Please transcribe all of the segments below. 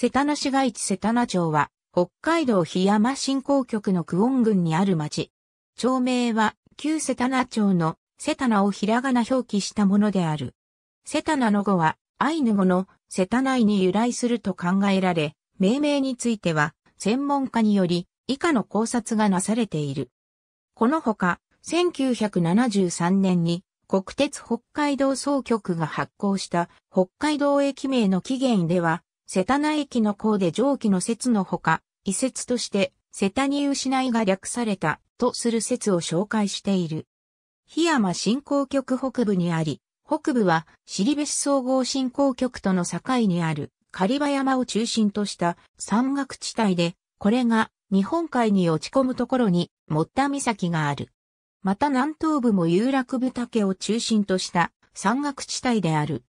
瀬田市街地瀬田町は、北海道檜山振興局の久遠郡にある町。町名は、旧瀬田町の瀬田をひらがな表記したものである。瀬田の語は、アイヌ語の瀬田内に由来すると考えられ、命名については、専門家により、以下の考察がなされている。このほか、1973年に、国鉄北海道総局が発行した北海道駅名の起源では、瀬田内駅の項で上記の説のほか、遺説として瀬田に失いが略されたとする説を紹介している。檜山振興局北部にあり、北部は尻別総合振興局との境にある狩場山を中心とした山岳地帯で、これが日本海に落ち込むところに、モった岬がある。また南東部も有楽部岳を中心とした山岳地帯である。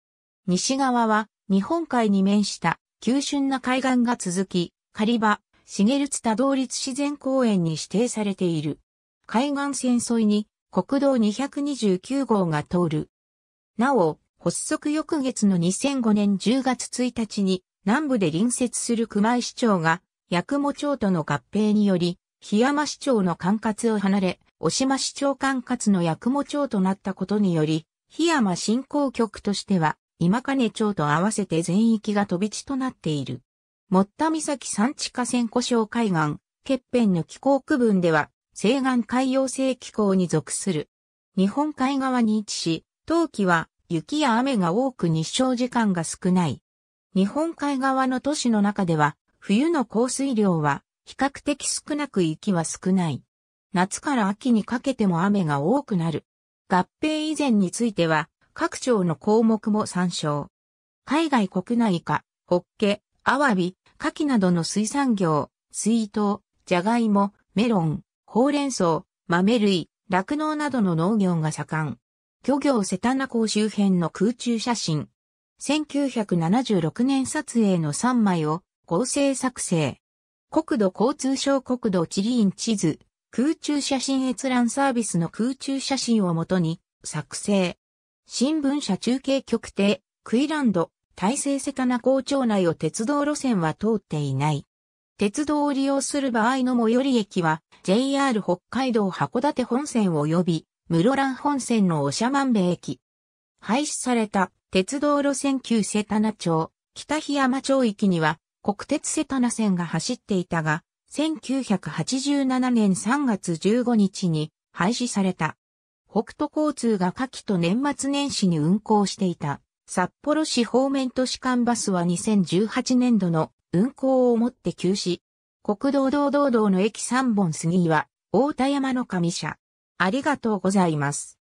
西側は日本海に面した急峻な海岸が続き、狩場、茂津タ道立自然公園に指定されている。海岸線沿いに国道229号が通る。なお、発足翌月の2005年10月1日に南部で隣接する熊井市長が八雲町との合併により、檜山市長の管轄を離れ、押島市長管轄の八雲町となったことにより、檜山振興局としては今金町と合わせて全域が飛び地となっている。もった岬山地下線湖礁海岸、欠片の気候区分では、西岸海洋性気候に属する。日本海側に位置し、冬季は雪や雨が多く日照時間が少ない。日本海側の都市の中では、冬の降水量は比較的少なく雪は少ない。夏から秋にかけても雨が多くなる。合併以前については、各庁の項目も参照。海外国内化、ホッケ、アワビ、カキなどの水産業、水筒、ジャガイモ、メロン、ほうれん草、豆類、酪農などの農業が盛ん。漁業瀬田名港周辺の空中写真。1976年撮影の3枚を合成作成。国土交通省国土地理院地図、空中写真閲覧サービスの空中写真をもとに作成。新聞社中継局邸、クイランド、大西セタナ港町内を鉄道路線は通っていない。鉄道を利用する場合の最寄り駅は、JR 北海道函館本線及び、室蘭本線のま万べ駅。廃止された鉄道路線旧セタナ町、北檜山町域には、国鉄セタナ線が走っていたが、1987年3月15日に廃止された。北斗交通が夏季と年末年始に運行していた、札幌市方面都市間バスは2018年度の運行をもって休止。国道道道道の駅3本杉は、大田山の上社。ありがとうございます。